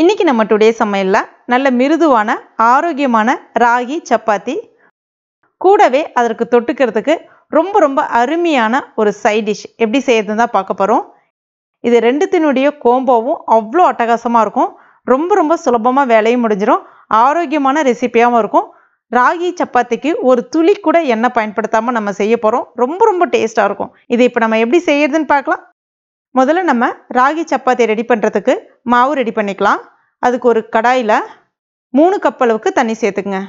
இன்றைக்கி நம்ம டுடே சமையலில் நல்ல மிருதுவான ஆரோக்கியமான ராகி சப்பாத்தி கூடவே அதற்கு தொட்டுக்கிறதுக்கு ரொம்ப ரொம்ப அருமையான ஒரு சைட் டிஷ் எப்படி செய்யறதுன்னு தான் பார்க்க போகிறோம் இது ரெண்டுத்தினுடைய கோம்போவும் அவ்வளோ அட்டகாசமாக இருக்கும் ரொம்ப ரொம்ப சுலபமாக வேலையும் முடிஞ்சிடும் ஆரோக்கியமான ரெசிப்பியாகவும் இருக்கும் ராகி சப்பாத்திக்கு ஒரு துளி கூட எண்ணெய் பயன்படுத்தாமல் நம்ம செய்ய போகிறோம் ரொம்ப ரொம்ப டேஸ்ட்டாக இருக்கும் இது இப்போ நம்ம எப்படி செய்யறதுன்னு பார்க்கலாம் முதல்ல நம்ம ராகி சப்பாத்தி ரெடி பண்ணுறதுக்கு மாவு ரெடி பண்ணிக்கலாம் அதுக்கு ஒரு கடாயில் மூணு கப் அளவுக்கு தண்ணி சேர்த்துக்குங்க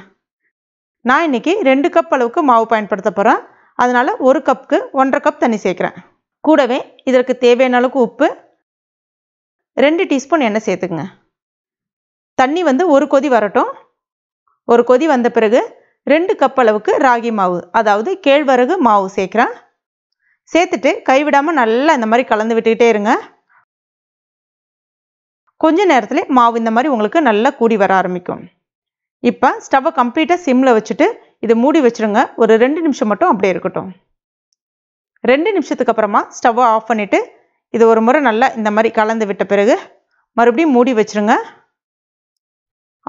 நான் இன்றைக்கி ரெண்டு கப் அளவுக்கு மாவு பயன்படுத்த போகிறேன் அதனால் ஒரு கப்புக்கு ஒன்றரை கப் தண்ணி சேர்க்குறேன் கூடவே இதற்கு தேவையான அளவுக்கு உப்பு ரெண்டு டீஸ்பூன் எண்ணெய் சேர்த்துக்குங்க தண்ணி வந்து ஒரு கொதி வரட்டும் ஒரு கொதி வந்த பிறகு ரெண்டு கப் அளவுக்கு ராகி மாவு அதாவது கேழ்வரகு மாவு சேர்க்குறேன் சேர்த்துட்டு கைவிடாமல் நல்லா இந்த மாதிரி கலந்து விட்டுக்கிட்டே இருங்க கொஞ்ச நேரத்தில் மாவு இந்த மாதிரி உங்களுக்கு நல்லா கூடி வர ஆரம்பிக்கும் இப்போ ஸ்டவ்வை கம்ப்ளீட்டாக சிம்மில் வச்சுட்டு இதை மூடி வச்சுருங்க ஒரு ரெண்டு நிமிஷம் மட்டும் அப்படியே இருக்கட்டும் ரெண்டு நிமிஷத்துக்கு அப்புறமா ஸ்டவ்வை ஆஃப் பண்ணிவிட்டு இது ஒரு முறை நல்லா இந்த மாதிரி கலந்து விட்ட பிறகு மறுபடியும் மூடி வச்சுருங்க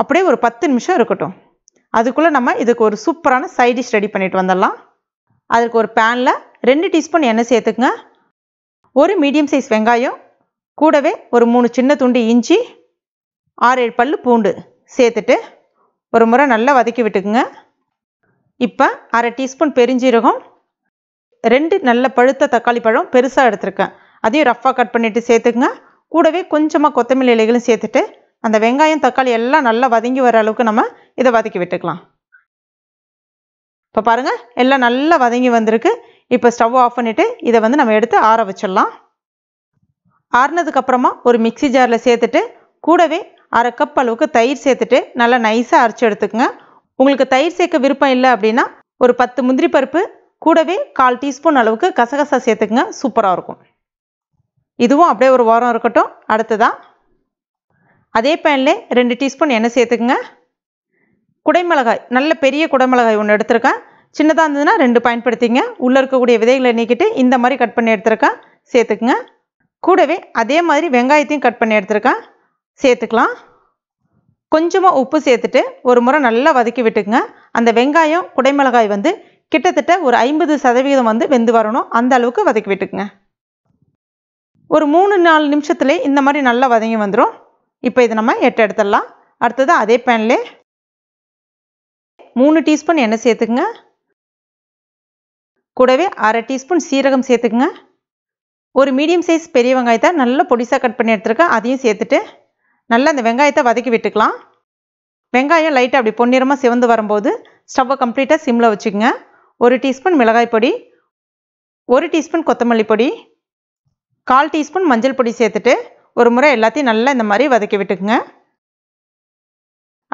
அப்படியே ஒரு பத்து நிமிஷம் இருக்கட்டும் அதுக்குள்ளே நம்ம இதுக்கு ஒரு சூப்பரான சைட் டிஷ் ரெடி பண்ணிட்டு வந்துடலாம் அதுக்கு ஒரு பேனில் ரெண்டு டீஸ்பூன் எண்ணெய் சேர்த்துக்குங்க ஒரு மீடியம் சைஸ் வெங்காயம் கூடவே ஒரு மூணு சின்ன துண்டு இஞ்சி ஆறு ஏழு பல் பூண்டு சேர்த்துட்டு ஒரு முறை நல்லா வதக்கி விட்டுக்குங்க இப்போ அரை டீஸ்பூன் பெருஞ்சீரகம் ரெண்டு நல்ல பழுத்த தக்காளி பழம் பெருசாக எடுத்திருக்கேன் அதையும் ரஃப்பாக கட் பண்ணிவிட்டு சேர்த்துக்குங்க கூடவே கொஞ்சமாக கொத்தமல்லி இலைகளும் சேர்த்துட்டு அந்த வெங்காயம் தக்காளி எல்லாம் நல்லா வதங்கி வர அளவுக்கு நம்ம இதை வதக்கி விட்டுக்கலாம் இப்போ பாருங்கள் எல்லாம் நல்லா வதங்கி வந்திருக்கு இப்போ ஸ்டவ் ஆஃப் பண்ணிவிட்டு இதை வந்து நம்ம எடுத்து ஆற வச்சிடலாம் ஆறினதுக்கப்புறமா ஒரு மிக்சி ஜாரில் சேர்த்துட்டு கூடவே அரை கப் அளவுக்கு தயிர் சேர்த்துட்டு நல்லா நைஸாக அரைச்சி எடுத்துக்கோங்க உங்களுக்கு தயிர் சேர்க்க விருப்பம் இல்லை அப்படின்னா ஒரு பத்து முந்திரி பருப்பு கூடவே கால் டீஸ்பூன் அளவுக்கு கசகசா சேர்த்துக்குங்க சூப்பராக இருக்கும் இதுவும் அப்படியே ஒரு வாரம் இருக்கட்டும் அடுத்ததான் அதே பேனில் ரெண்டு டீஸ்பூன் எண்ணெய் சேர்த்துக்குங்க குடைமிளகாய் நல்ல பெரிய குடைமிளகாய் ஒன்று எடுத்திருக்கேன் சின்னதாக இருந்ததுன்னா ரெண்டு பயன்படுத்திங்க உள்ளே இருக்கக்கூடிய விதைகளை நீக்கிட்டு இந்த மாதிரி கட் பண்ணி எடுத்துருக்கேன் சேர்த்துக்குங்க கூடவே அதே மாதிரி வெங்காயத்தையும் கட் பண்ணி எடுத்துருக்கேன் சேர்த்துக்கலாம் கொஞ்சமாக உப்பு சேர்த்துட்டு ஒரு முறை நல்லா வதக்கி விட்டுக்குங்க அந்த வெங்காயம் குடைமிளகாய் வந்து கிட்டத்தட்ட ஒரு ஐம்பது சதவீதம் வந்து வெந்து வரணும் அந்த அளவுக்கு வதக்கி விட்டுக்குங்க ஒரு மூணு நாலு நிமிஷத்துலேயே இந்த மாதிரி நல்லா வதங்கி வந்துடும் இப்போ இதை நம்ம எட்ட எடுத்துடலாம் அடுத்தது அதே பேனில் மூணு டீஸ்பூன் எண்ணெய் சேர்த்துக்குங்க கூடவே அரை டீஸ்பூன் சீரகம் சேர்த்துக்குங்க ஒரு மீடியம் சைஸ் பெரிய வெங்காயத்தை நல்லா பொடிசாக கட் பண்ணி எடுத்துருக்கேன் அதையும் சேர்த்துட்டு நல்லா அந்த வெங்காயத்தை வதக்கி விட்டுக்கலாம் வெங்காயம் லைட்டாக அப்படி பொன்னிறமாக சிவந்து வரும்போது ஸ்டவ்வை கம்ப்ளீட்டாக சிம்மில் வச்சுக்கோங்க ஒரு டீஸ்பூன் மிளகாய் பொடி ஒரு டீஸ்பூன் கொத்தமல்லி பொடி கால் டீஸ்பூன் மஞ்சள் பொடி சேர்த்துட்டு ஒரு முறை எல்லாத்தையும் நல்லா இந்த மாதிரி வதக்கி விட்டுக்குங்க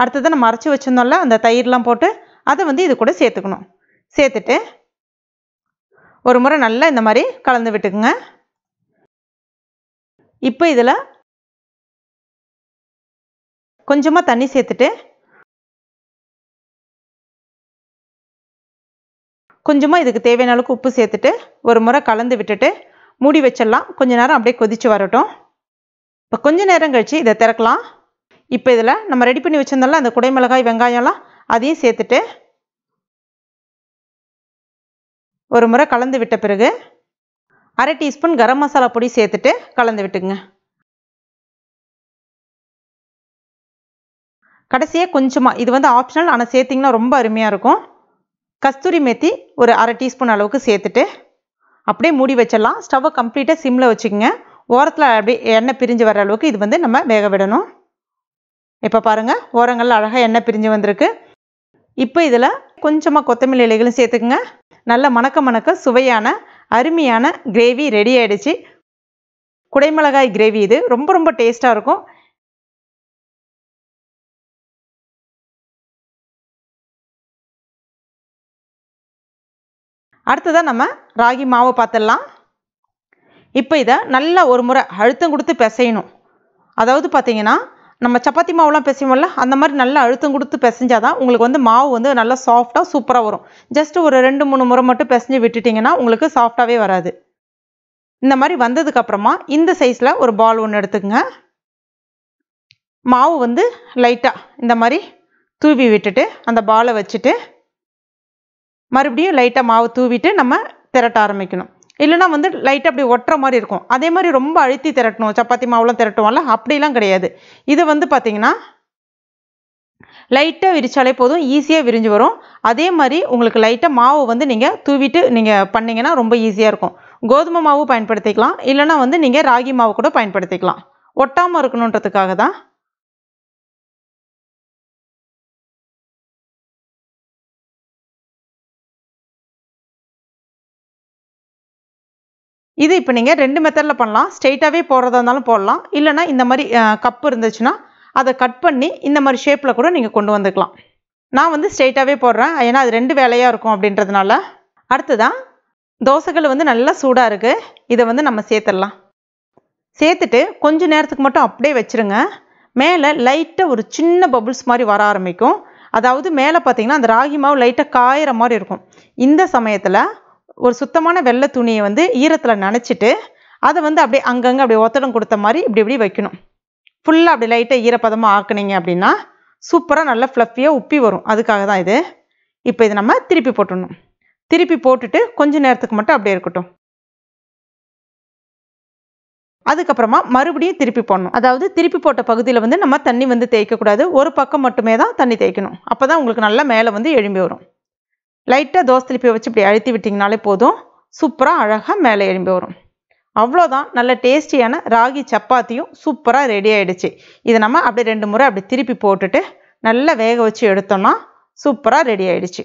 அடுத்தது நம்ம அரைச்சி வச்சுருந்தோம்ல அந்த தயிர்லாம் போட்டு அதை வந்து இது கூட சேர்த்துக்கணும் சேர்த்துட்டு ஒரு முறை நல்லா இந்த மாதிரி கலந்து விட்டுக்குங்க இப்போ இதில் கொஞ்சமாக தண்ணி சேர்த்துட்டு கொஞ்சமாக இதுக்கு தேவையான அளவுக்கு உப்பு சேர்த்துட்டு ஒரு முறை கலந்து விட்டுட்டு மூடி வச்சிடலாம் கொஞ்ச நேரம் அப்படியே கொதித்து வரட்டும் இப்போ கொஞ்ச நேரம் கழித்து இதை திறக்கலாம் இப்போ இதில் நம்ம ரெடி பண்ணி வச்சுருந்தோம்ல அந்த குடைமிளகாய் வெங்காயம்லாம் அதையும் சேர்த்துட்டு ஒரு முறை கலந்து விட்ட பிறகு அரை டீஸ்பூன் கரம் மசாலா பொடி சேர்த்துட்டு கலந்து விட்டுங்க கடைசியாக கொஞ்சமாக இது வந்து ஆப்ஷனல் ஆனால் சேர்த்திங்கன்னா ரொம்ப அருமையாக இருக்கும் கஸ்தூரி மேத்தி ஒரு அரை டீஸ்பூன் அளவுக்கு சேர்த்துட்டு அப்படியே மூடி வச்சிடலாம் ஸ்டவ்வை கம்ப்ளீட்டாக சிம்மில் வச்சுக்கோங்க ஓரத்தில் அப்படியே எண்ணெய் பிரிஞ்சு வர அளவுக்கு இது வந்து நம்ம வேக விடணும் இப்போ பாருங்கள் ஓரங்களில் அழகாக எண்ணெய் பிரிஞ்சு வந்திருக்கு இப்போ இதில் கொஞ்சமாக கொத்தமல்லி இலைகளும் சேர்த்துக்குங்க நல்ல மணக்க மணக்க சுவையான அருமையான கிரேவி ரெடி ஆகிடுச்சு குடைமிளகாய் கிரேவி இது ரொம்ப ரொம்ப டேஸ்ட்டாக இருக்கும் அடுத்ததாக நம்ம ராகி மாவை பார்த்துடலாம் இப்போ இதை நல்லா ஒரு முறை அழுத்தம் கொடுத்து பிசையணும் அதாவது பார்த்திங்கன்னா நம்ம சப்பாத்தி மாவுலாம் பிசைவோம்ல அந்த மாதிரி நல்லா அழுத்தம் கொடுத்து பிசைஞ்சால் தான் உங்களுக்கு வந்து மாவு வந்து நல்லா சாஃப்டாக சூப்பராக வரும் ஜஸ்ட் ஒரு ரெண்டு மூணு முறை மட்டும் பிசைஞ்சு விட்டுட்டிங்கன்னா உங்களுக்கு சாஃப்டாகவே வராது இந்த மாதிரி வந்ததுக்கப்புறமா இந்த சைஸில் ஒரு பால் ஒன்று எடுத்துக்கோங்க மாவு வந்து லைட்டாக இந்த மாதிரி தூவி விட்டுட்டு அந்த பாலை வச்சுட்டு மறுபடியும் லைட்டாக மாவு தூவிட்டு நம்ம திரட்ட ஆரம்பிக்கணும் இல்லைனா வந்து லைட்டாக அப்படி ஒட்டுற மாதிரி இருக்கும் அதே மாதிரி ரொம்ப அழுத்தி திரட்டணும் சப்பாத்தி மாவுலாம் திரட்டுவோம்ல அப்படிலாம் கிடையாது இது வந்து பார்த்திங்கன்னா லைட்டாக விரித்தாலே போதும் ஈஸியாக விரிஞ்சு வரும் அதே மாதிரி உங்களுக்கு லைட்டாக மாவு வந்து நீங்கள் தூவிட்டு நீங்கள் பண்ணிங்கன்னா ரொம்ப ஈஸியாக இருக்கும் கோதுமை மாவு பயன்படுத்திக்கலாம் இல்லைனா வந்து நீங்கள் ராகி மாவு கூட பயன்படுத்திக்கலாம் ஒட்டாமல் இருக்கணுன்றதுக்காக தான் இது இப்போ நீங்கள் ரெண்டு மெத்தடில் பண்ணலாம் ஸ்ட்ரெயிட்டாகவே போடுறதா இருந்தாலும் போடலாம் இல்லைனா இந்த மாதிரி கப்பு இருந்துச்சுன்னா அதை கட் பண்ணி இந்த மாதிரி ஷேப்பில் கூட நீங்கள் கொண்டு வந்துக்கலாம் நான் வந்து ஸ்ட்ரெயிட்டாகவே போடுறேன் ஏன்னா அது ரெண்டு வேலையாக இருக்கும் அப்படின்றதுனால அடுத்ததான் தோசைகள் வந்து நல்லா சூடாக இருக்குது இதை வந்து நம்ம சேர்த்துடலாம் சேர்த்துட்டு கொஞ்ச நேரத்துக்கு மட்டும் அப்படியே வச்சுருங்க மேலே லைட்டாக ஒரு சின்ன பபுள்ஸ் மாதிரி வர ஆரம்பிக்கும் அதாவது மேலே பார்த்தீங்கன்னா அந்த ராகி மாவு லைட்டாக காயிற மாதிரி இருக்கும் இந்த சமயத்தில் ஒரு சுத்தமான வெள்ளை துணியை வந்து ஈரத்தில் நனைச்சிட்டு அதை வந்து அப்படியே அங்கங்கே அப்படியே ஒத்தடம் கொடுத்த மாதிரி இப்படி இப்படி வைக்கணும் ஃபுல்லாக அப்படி லைட்டாக ஈரப்பதமாக ஆக்குனீங்க அப்படின்னா சூப்பராக நல்லா ஃப்ளஃபியாக உப்பி வரும் அதுக்காக தான் இது இப்போ இதை நம்ம திருப்பி போட்டுடணும் திருப்பி போட்டுட்டு கொஞ்ச நேரத்துக்கு மட்டும் அப்படியே இருக்கட்டும் அதுக்கப்புறமா மறுபடியும் திருப்பி போடணும் அதாவது திருப்பி போட்ட பகுதியில் வந்து நம்ம தண்ணி வந்து தேய்க்கக்கூடாது ஒரு பக்கம் மட்டுமே தான் தண்ணி தேய்க்கணும் அப்போ தான் உங்களுக்கு நல்லா மேலே வந்து எழும்பி வரும் லைட்டாக தோசை திருப்பி வச்சு இப்படி அழுத்தி விட்டிங்கனாலே போதும் சூப்பராக அழகாக மேலே எழும்பி வரும் அவ்வளோதான் நல்ல டேஸ்டியான ராகி சப்பாத்தியும் சூப்பராக ரெடி ஆகிடுச்சு இதை நம்ம அப்படியே ரெண்டு முறை அப்படி திருப்பி போட்டுட்டு நல்லா வேக வச்சு எடுத்தோம்னா சூப்பராக ரெடி ஆகிடுச்சு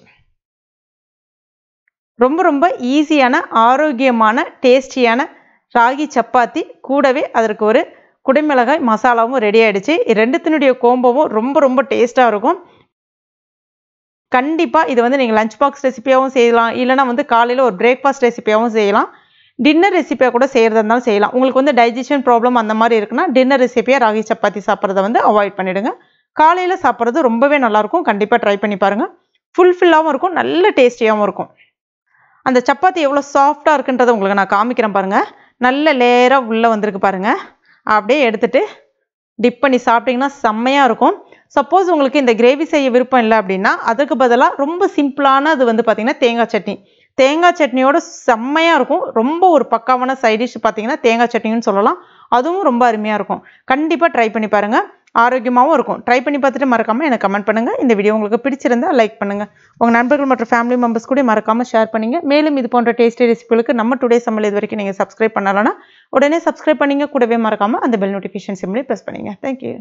ரொம்ப ரொம்ப ஈஸியான ஆரோக்கியமான டேஸ்டியான ராகி சப்பாத்தி கூடவே அதற்கு ஒரு குடிமிளகாய் மசாலாவும் ரெடி ஆகிடுச்சு ரெண்டுத்தினுடைய கோம்பவும் ரொம்ப ரொம்ப டேஸ்ட்டாக இருக்கும் கண்டிப்பாக இது வந்து நீங்கள் லஞ்ச் பாக்ஸ் ரெசிப்பியாகவும் செய்யலாம் இல்லைனா வந்து காலையில் ஒரு பிரேக்ஃபாஸ்ட் ரெசிப்பியாகவும் செய்யலாம் டின்னர் ரெசிப்பியாக கூட செய்கிறதா இருந்தாலும் செய்யலாம் உங்களுக்கு வந்து டைஜஷன் ப்ராப்ளம் அந்த மாதிரி இருக்குன்னா டின்னர் ரெசிப்பியாக ராகி சப்பாத்தி சாப்பிட்றத வந்து அவாய்ட் பண்ணிவிடுங்க காலையில் சாப்பிட்றது ரொம்பவே நல்லாயிருக்கும் கண்டிப்பாக ட்ரை பண்ணி பாருங்கள் ஃபுல்ஃபில்லாகவும் இருக்கும் நல்ல டேஸ்டியாகவும் இருக்கும் அந்த சப்பாத்தி எவ்வளோ சாஃப்டாக இருக்குன்றதை உங்களுக்கு நான் காமிக்கிறேன் பாருங்கள் நல்ல லேயராக உள்ளே வந்திருக்கு பாருங்கள் அப்படியே எடுத்துகிட்டு டிப் பண்ணி சாப்பிட்டிங்கன்னா செம்மையாக இருக்கும் சப்போஸ் உங்களுக்கு இந்த கிரேவி செய்ய விருப்பம் இல்லை அப்படின்னா அதுக்கு பதிலாக ரொம்ப சிம்பிளான அது வந்து பார்த்திங்கன்னா தேங்காய் சட்னி தேங்காய் சட்னியோட செம்மையாக இருக்கும் ரொம்ப ஒரு பக்காவான சைடிஷ் பார்த்திங்கன்னா தேங்காய் சட்னின்னு சொல்லலாம் அதுவும் ரொம்ப அருமையாக இருக்கும் கண்டிப்பாக ட்ரை பண்ணி பாருங்கள் ஆரோக்கியமாகவும் இருக்கும் ட்ரை பண்ணி பார்த்துட்டு மறக்காமல் எனக்கு கமெண்ட் பண்ணுங்கள் இந்த வீடியோ உங்களுக்கு பிடிச்சிருந்தா லைக் பண்ணுங்கள் உங்கள் நண்பர்கள் மற்றும் ஃபேமிலி மெம்பர்ஸ் கூட மறக்காமல் ஷேர் பண்ணுங்கள் மேலும் இது போன்ற டேஸ்டி ரெசிபிகளுக்கு நம்ம டுடே சமையல் இது வரைக்கும் நீங்கள் சப்ஸ்கிரைப் பண்ணலன்னா உடனே சப்ஸ்கிரைப் பண்ணிங்க கூடவே மறக்காமல் அந்த பெல் நோட்டிஃபிகேஷன் சிம்லேயே ப்ரெஸ் பண்ணிங்க தேங்க்யூ